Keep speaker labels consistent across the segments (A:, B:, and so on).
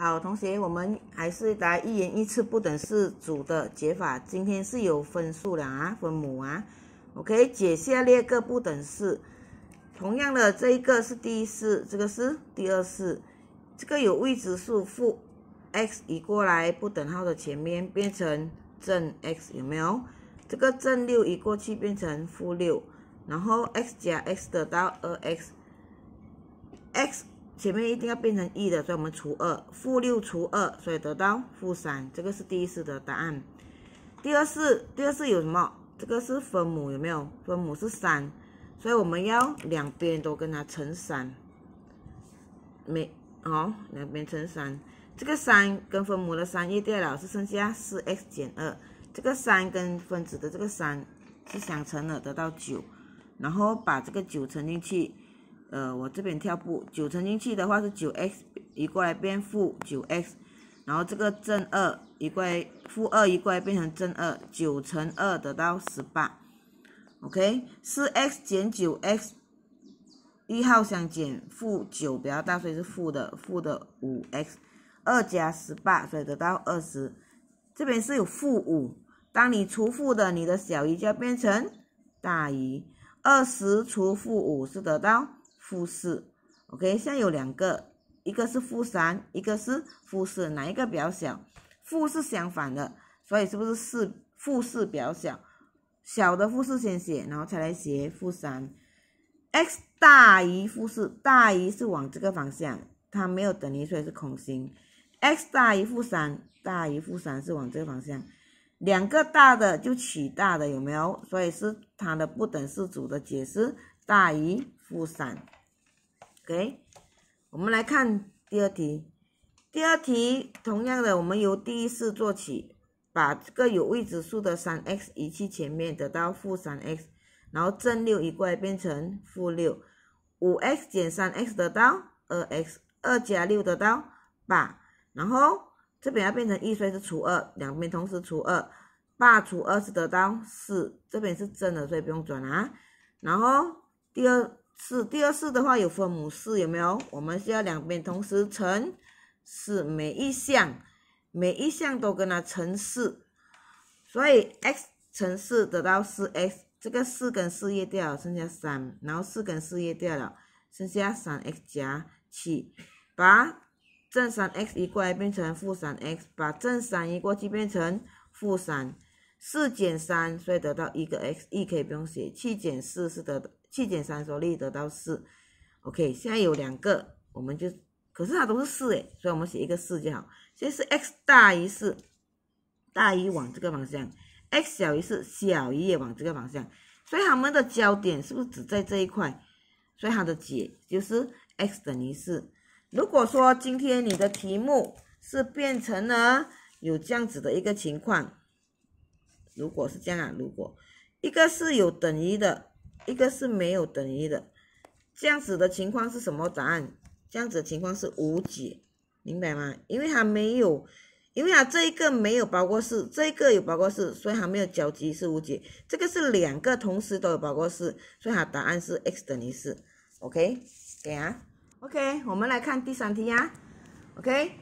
A: 好，同学，我们还是来一元一次不等式组的解法。今天是有分数了啊，分母啊。OK，解下列各不等式。同样的，这一个是第一次，这个是第二次。这个有未知数负 x 移过来，不等号的前面变成正 x，有没有？这个正六移过去变成负六，然后 x 加 x 得到二 x，x。前面一定要变成一的，所以我们除二，负六除二，所以得到负三，这个是第一式的答案。第二式，第二式有什么？这个是分母有没有？分母是三，所以我们要两边都跟它乘三。没哦，两边乘三，这个三跟分母的三一掉了，是剩下四 x 减二。这个三跟分子的这个三是相乘的，得到九，然后把这个九乘进去。呃，我这边跳步，九乘进去的话是九 x，移过来变负九 x，然后这个正二移过来负二移过来变成正二，九乘二得到十八，OK，四 x 减九 x，一号想减负九比较大，所以是负的负的五 x，二加十八所以得到二十，这边是有负五，当你除负的，你的小于就要变成大于，二十除负五是得到。负四，OK，现在有两个，一个是负三，一个是负四，哪一个比较小？负是相反的，所以是不是四负四比较小？小的负四先写，然后才来写负三。x 大于负四，大于是往这个方向，它没有等于所以是空心。x 大于负三，大于负三是往这个方向，两个大的就取大的，有没有？所以是它的不等式组的解是大于负三。OK，我们来看第二题。第二题，同样的，我们由第一次做起，把这个有未知数的三 x 移去前面，得到负三 x，然后正六移过来变成负六，五 x 减三 x 得到二 x，二加六得到八，然后这边要变成一，所以是除二，两边同时除二，八除二是得到四，这边是真的，所以不用转了。然后第二。四，第二次的话有分母四有没有？我们需要两边同时乘四，每一项每一项都跟它乘四，所以 x 乘四得到四 x，这个四跟四约掉剩下三，然后四跟四约掉了，剩下三 x 加七，把正三 x 移过来变成负三 x，把正三移过去变成负三。四减三，所以得到一个 x，e 以不用写。七减四是得，七减三所以得到四。OK，现在有两个，我们就可是它都是四哎，所以我们写一个四就好。现在是 x 大于四，大于往这个方向；x 小于四，小于也往这个方向。所以它们的交点是不是只在这一块？所以它的解就是 x 等于四。如果说今天你的题目是变成了有这样子的一个情况。如果是这样啊，如果一个是有等于的，一个是没有等于的，这样子的情况是什么答案？这样子的情况是无解，明白吗？因为它没有，因为它这一个没有包括四，这一个有包括四，所以它没有交集是无解。这个是两个同时都有包括四，所以它答案是 x 等于四。OK，给啊。OK，我们来看第三题啊。OK，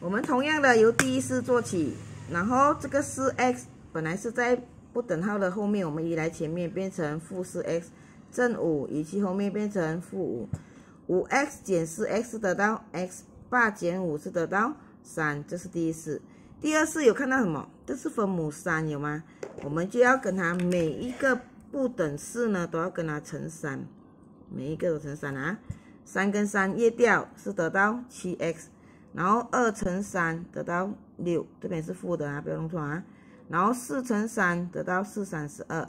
A: 我们同样的由第一式做起，然后这个是 x。本来是在不等号的后面，我们移来前面变成负四 x 正五，以及后面变成负五，五 x 减四 x 得到 x，八减五是得到三，这是第一次。第二次有看到什么？这是分母三有吗？我们就要跟它每一个不等式呢，都要跟它乘三，每一个都乘三啊。三跟三夜掉是得到七 x，然后二乘三得到六，这边是负的啊，不要弄错啊。然后四乘三得到四三十二，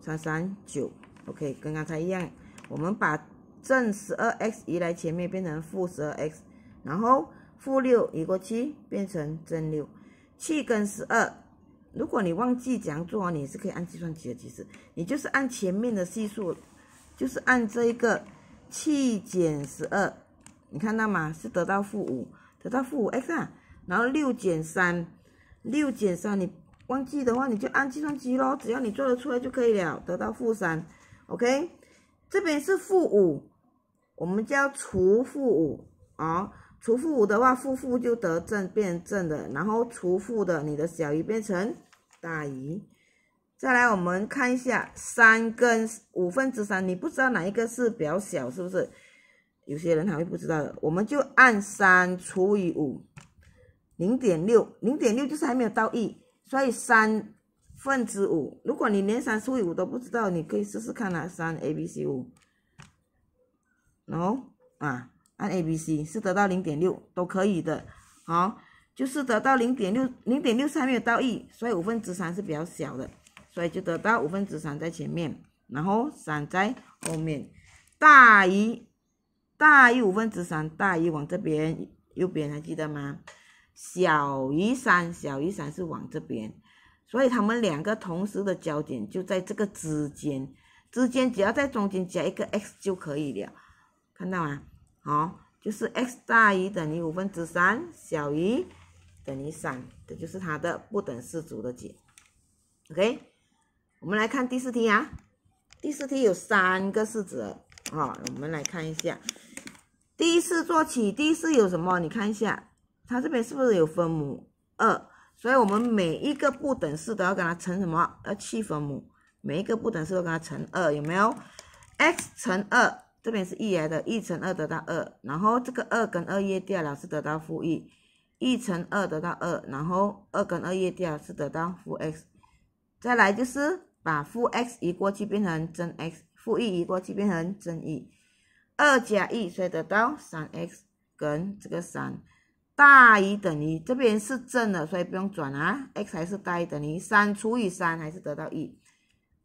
A: 三三九，OK，跟刚才一样。我们把正十二 x 移来前面变成负十二 x，然后负六移过去变成正六，七跟十二。如果你忘记讲做啊，你是可以按计算机的，其实你就是按前面的系数，就是按这一个七减十二，你看到吗？是得到负五，得到负五 x，啊，然后六减三，六减三你。忘记的话，你就按计算机咯，只要你做得出来就可以了，得到负三，OK，这边是负五，我们就要除负五，啊，除负五的话，负负就得正，变正的，然后除负的，你的小于变成大于。再来，我们看一下三跟五分之三，你不知道哪一个是比较小，是不是？有些人还会不知道，的，我们就按三除以五，零点六，零点六就是还没有到一。所以三分之五，如果你连三除以五都不知道，你可以试试看啊，三 a b c 五，后啊，按 a b c 是得到零点六，都可以的。好，就是得到零点六，零点六还没有到 e，所以五分之三是比较小的，所以就得到五分之三在前面，然后三在后面，大于大于五分之三，大于往这边右边，还记得吗？小于三，小于三是往这边，所以他们两个同时的交点就在这个之间，之间只要在中间加一个 x 就可以了，看到吗？好，就是 x 大于等于五分之三，小于等于三，这就是它的不等式组的解。OK，我们来看第四题啊，第四题有三个式子啊，我们来看一下，第一次做起，第一次有什么？你看一下。它这边是不是有分母二？所以我们每一个不等式都要跟它乘什么？要去分母。每一个不等式都跟它乘二，有没有？x 乘二，这边是一来的，一乘二得到二，然后这个二跟二约掉，了是得到负一。一乘二得到二，然后二跟二约掉是得到负 x。再来就是把负 x 移过去变成正 x，负一移过去变成正一，二加一，所以得到三 x 跟这个三。大于等于这边是正的，所以不用转啊。x 还是大于等于三除以三还是得到一。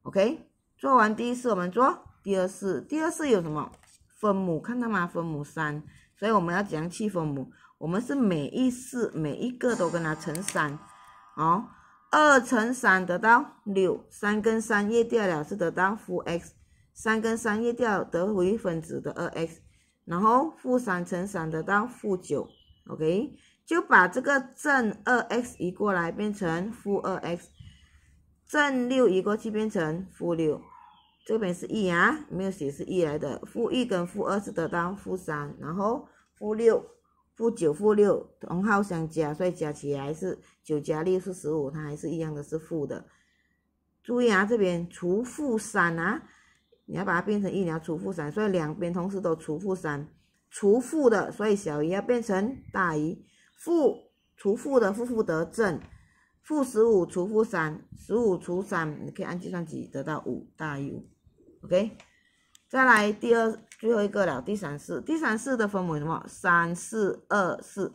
A: OK，做完第一次，我们做第二次。第二次有什么分母看到吗？分母三，所以我们要怎样去分母？我们是每一式每一个都跟它乘三。哦，二乘三得到六，三跟三约掉了是得到负 x，三跟三约掉得回分子的二 x，然后负三乘三得到负九。OK，就把这个正二 x 移过来变成负二 x，正六移过去变成负六，这边是一啊，没有写是一来的，负一跟负二是得到负三，然后负六、负九、负六，同号相加，所以加起来是九加六是十五，它还是一样的是负的。注意啊，这边除负三啊，你要把它变成一你要除负三，所以两边同时都除负三。除负的，所以小于要变成大于。负除负的，负负得正。负十五除负三，十五除三，你可以按计算机得到五大于五。OK。再来第二最后一个了，第三次。第三次的分母什么？三四二四。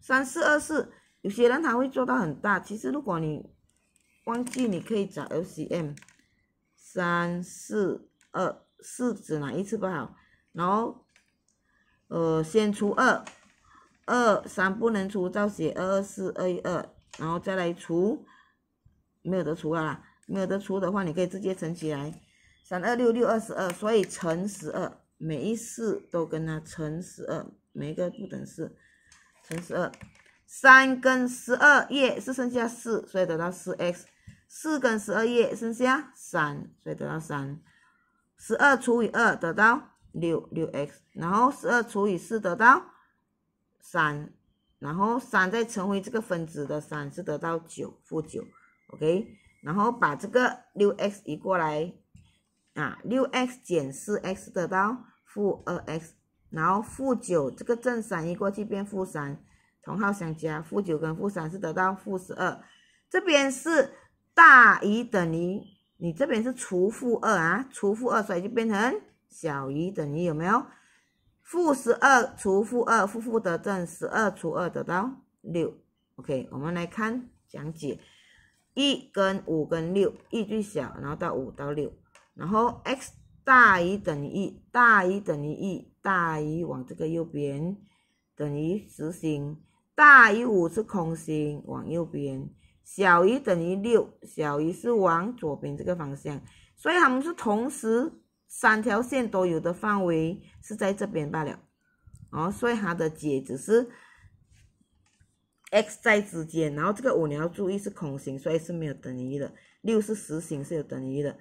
A: 三四二四，有些人他会做到很大。其实如果你忘记，你可以找 LCM。三四二四指哪一次不好？然后。呃，先除二，二三不能除，照写二二四二一二，然后再来除，没有得除啦，没有得除的话，你可以直接乘起来，三二六六二十二，所以乘十二，每一式都跟它乘十二，每一个不等式乘十二，三跟十二页是剩下四，所以得到四 x，四跟十二页剩下三，所以得到三，十二除以二得到。六六 x，然后十二除以四得到三，然后三再乘回这个分子的三，是得到九负九，OK，然后把这个六 x 移过来，啊，六 x 减四 x 得到负二 x，然后负九这个正三移过去变负三，同号相加，负九跟负三是得到负十二，这边是大于等于，你这边是除负二啊，除负二所以就变成。小于等于有没有？负十二除负二，负负得正，十二除二得到六。OK，我们来看讲解。一跟五跟六，一最小，然后到五到六。然后 x 大于等于一大于等于一大于往这个右边，等于实心；大于五是空心，往右边。小于等于六，小于是往左边这个方向。所以它们是同时。三条线都有的范围是在这边罢了，哦，所以它的解只是 x 在之间，然后这个五你要注意是空心，所以是没有等于的。六是实心是有等于的。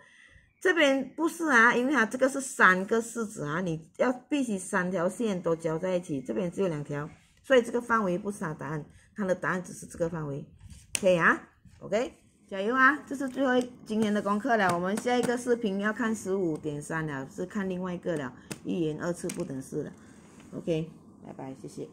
A: 这边不是啊，因为它这个是三个式子啊，你要必须三条线都交在一起，这边只有两条，所以这个范围不是答案，它的答案只是这个范围。可以啊 OK。加油啊！这是最后今天的功课了，我们下一个视频要看十五点三了，是看另外一个了，一元二次不等式了。OK，拜拜，谢谢。